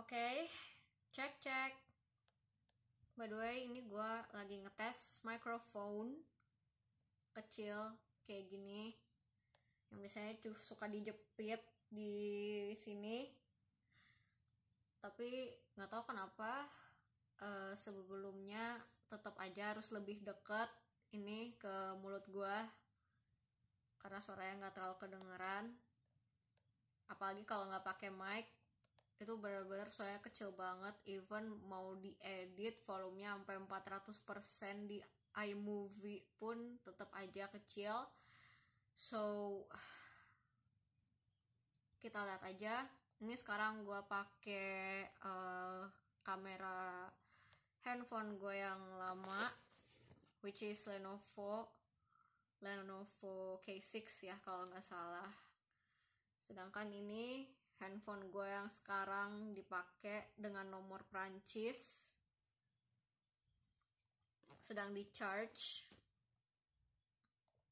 Oke, okay, cek cek. By the way, ini gue lagi ngetes microphone kecil kayak gini yang biasanya suka dijepit di sini. Tapi nggak tahu kenapa uh, sebelumnya tetap aja harus lebih deket ini ke mulut gue karena suaranya nggak terlalu kedengeran. Apalagi kalau nggak pakai mic itu benar-benar soalnya kecil banget even mau diedit volumenya sampai 400% di iMovie pun tetap aja kecil so kita lihat aja ini sekarang gue pake uh, kamera handphone gue yang lama which is Lenovo Lenovo K6 ya kalau nggak salah sedangkan ini handphone gue yang sekarang dipakai dengan nomor Prancis sedang di charge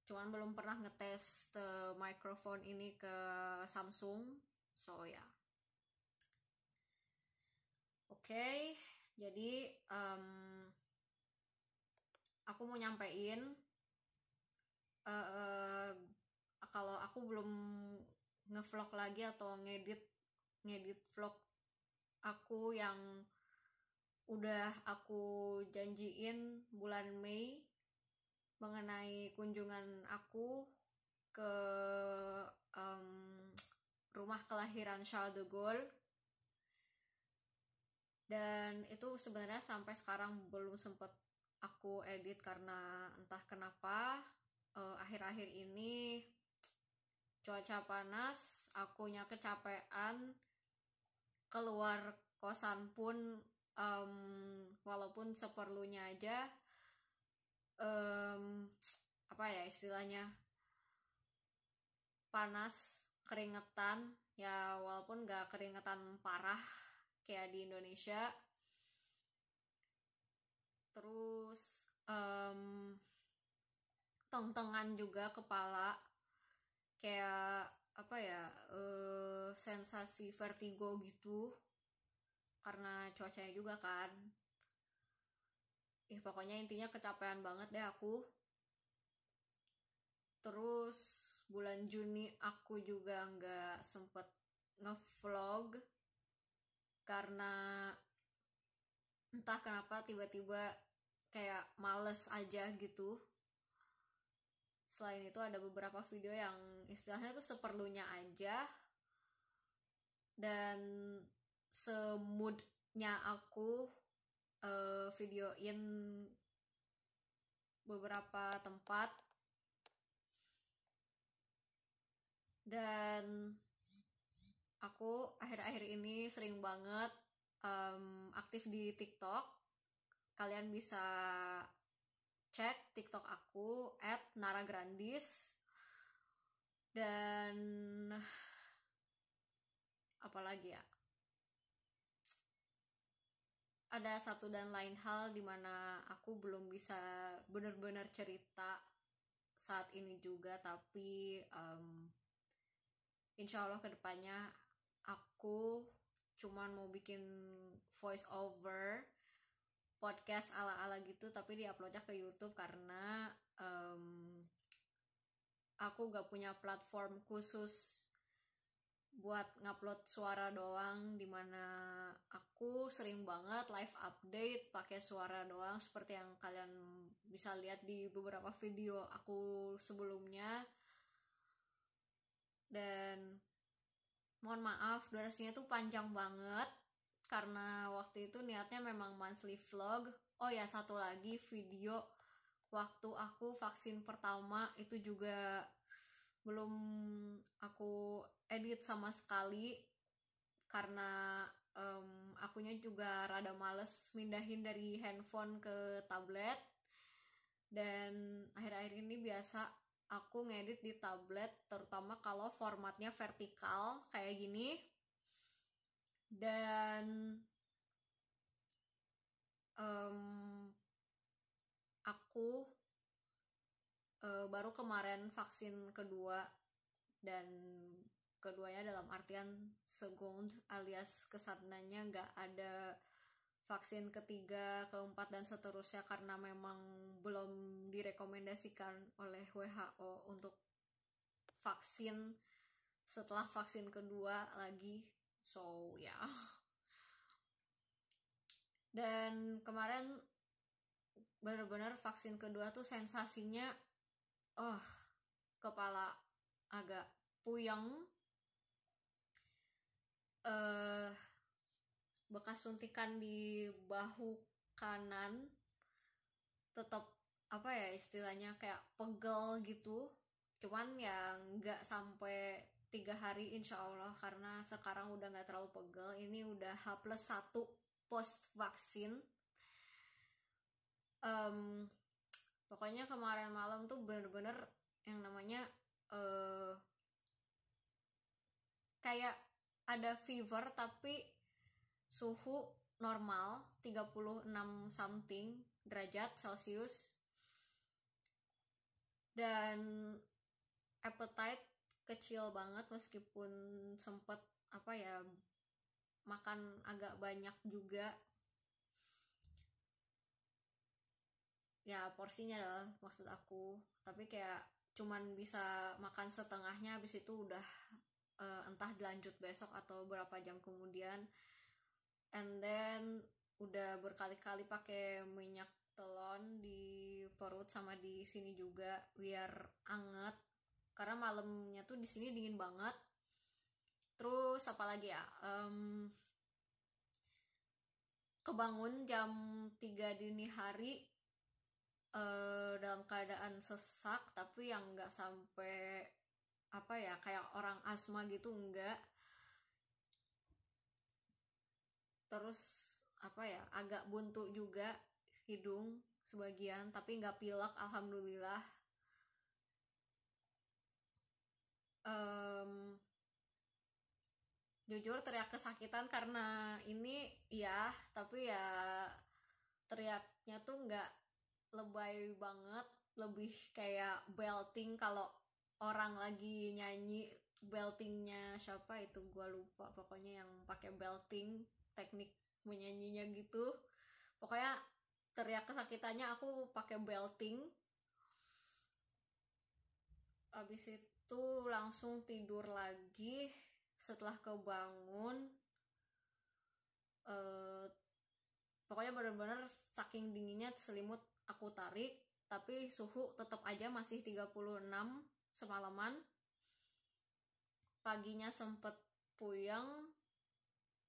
cuman belum pernah ngetes the microphone ini ke Samsung so ya yeah. oke okay, jadi um, aku mau nyampein uh, uh, kalau aku belum ngevlog lagi atau ngedit ngedit vlog aku yang udah aku janjiin bulan Mei mengenai kunjungan aku ke um, rumah kelahiran Charles de Gaulle dan itu sebenarnya sampai sekarang belum sempet aku edit karena entah kenapa eh, akhir-akhir uh, akhir -akhir ini cuaca panas akunya kecapean keluar kosan pun um, walaupun seperlunya aja um, apa ya istilahnya panas keringetan ya walaupun gak keringetan parah kayak di Indonesia terus um, tengtengan juga kepala kayak apa ya uh, sensasi vertigo gitu karena cuacanya juga kan ih pokoknya intinya kecapean banget deh aku terus bulan Juni aku juga nggak sempet ngevlog karena entah kenapa tiba-tiba kayak males aja gitu selain itu ada beberapa video yang istilahnya tuh seperlunya aja dan semoodnya aku uh, videoin beberapa tempat dan aku akhir-akhir ini sering banget um, aktif di TikTok kalian bisa cek TikTok aku at Nara Grandis dan apalagi ya ada satu dan lain hal dimana aku belum bisa benar-benar cerita saat ini juga tapi um, insya Allah kedepannya aku cuman mau bikin voice over podcast ala-ala gitu tapi diuploadnya ke YouTube karena um, aku gak punya platform khusus buat ngupload suara doang dimana aku sering banget live update pakai suara doang seperti yang kalian bisa lihat di beberapa video aku sebelumnya dan mohon maaf durasinya tuh panjang banget karena waktu itu niatnya memang monthly vlog oh ya satu lagi video waktu aku vaksin pertama itu juga belum aku edit sama sekali karena um, akunya juga rada males mindahin dari handphone ke tablet dan akhir-akhir ini biasa aku ngedit di tablet terutama kalau formatnya vertikal kayak gini dan um, aku uh, baru kemarin vaksin kedua dan keduanya dalam artian second alias kesatnanya nggak ada vaksin ketiga, keempat dan seterusnya karena memang belum direkomendasikan oleh WHO untuk vaksin setelah vaksin kedua lagi so ya yeah. dan kemarin bener-bener vaksin kedua tuh sensasinya oh kepala agak puyeng eh uh, bekas suntikan di bahu kanan tetap apa ya istilahnya kayak pegel gitu cuman ya nggak sampai tiga hari insya Allah karena sekarang udah nggak terlalu pegel ini udah H plus satu post vaksin um, pokoknya kemarin malam tuh bener-bener yang namanya uh, kayak ada fever tapi suhu normal 36 something derajat celcius dan appetite kecil banget meskipun sempet apa ya makan agak banyak juga ya porsinya adalah maksud aku tapi kayak cuman bisa makan setengahnya habis itu udah uh, entah dilanjut besok atau berapa jam kemudian and then udah berkali-kali pakai minyak telon di perut sama di sini juga biar anget karena malamnya tuh di sini dingin banget terus apalagi ya um, kebangun jam 3 dini hari uh, dalam keadaan sesak tapi yang nggak sampai apa ya kayak orang asma gitu enggak terus apa ya agak buntu juga hidung sebagian tapi nggak pilek alhamdulillah um, jujur teriak kesakitan karena ini ya tapi ya teriaknya tuh nggak lebay banget lebih kayak belting kalau orang lagi nyanyi beltingnya siapa itu gue lupa pokoknya yang pakai belting teknik menyanyinya gitu pokoknya teriak kesakitannya aku pakai belting abis itu itu langsung tidur lagi setelah kebangun eh, pokoknya bener-bener saking dinginnya selimut aku tarik tapi suhu tetap aja masih 36 semalaman paginya sempet puyeng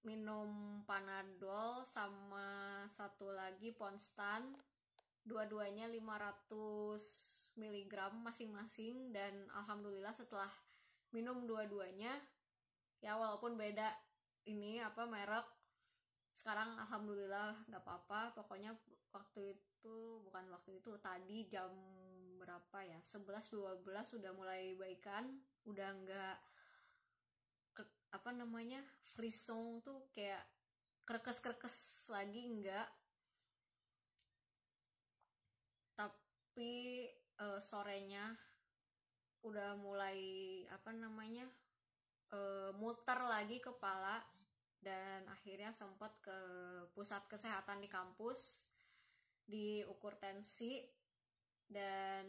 minum panadol sama satu lagi ponstan dua-duanya 500 mg masing-masing dan alhamdulillah setelah minum dua-duanya ya walaupun beda ini apa merek sekarang alhamdulillah nggak apa-apa pokoknya waktu itu bukan waktu itu tadi jam berapa ya 11 12 sudah mulai baikan udah nggak apa namanya frisong tuh kayak kerkes-kerkes lagi nggak tapi uh, sorenya udah mulai apa namanya uh, muter lagi kepala dan akhirnya sempat ke pusat kesehatan di kampus diukur tensi dan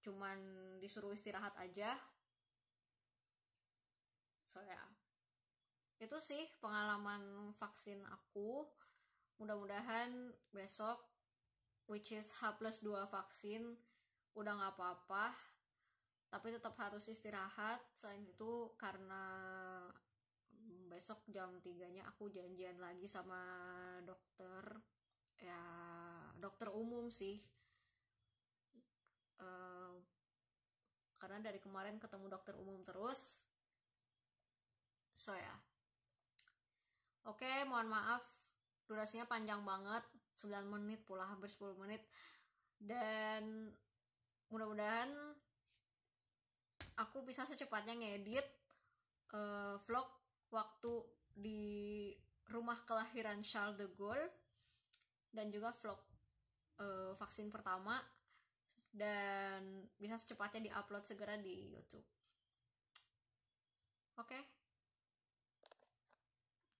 cuman disuruh istirahat aja so ya yeah. itu sih pengalaman vaksin aku mudah-mudahan besok which is H plus 2 vaksin udah nggak apa-apa tapi tetap harus istirahat selain itu karena besok jam 3 nya aku janjian lagi sama dokter ya dokter umum sih uh, karena dari kemarin ketemu dokter umum terus so ya yeah. oke okay, mohon maaf durasinya panjang banget 9 menit pula hampir 10 menit dan mudah-mudahan aku bisa secepatnya ngedit uh, vlog waktu di rumah kelahiran Charles de Gaulle dan juga vlog uh, vaksin pertama dan bisa secepatnya diupload segera di YouTube. Oke. Okay.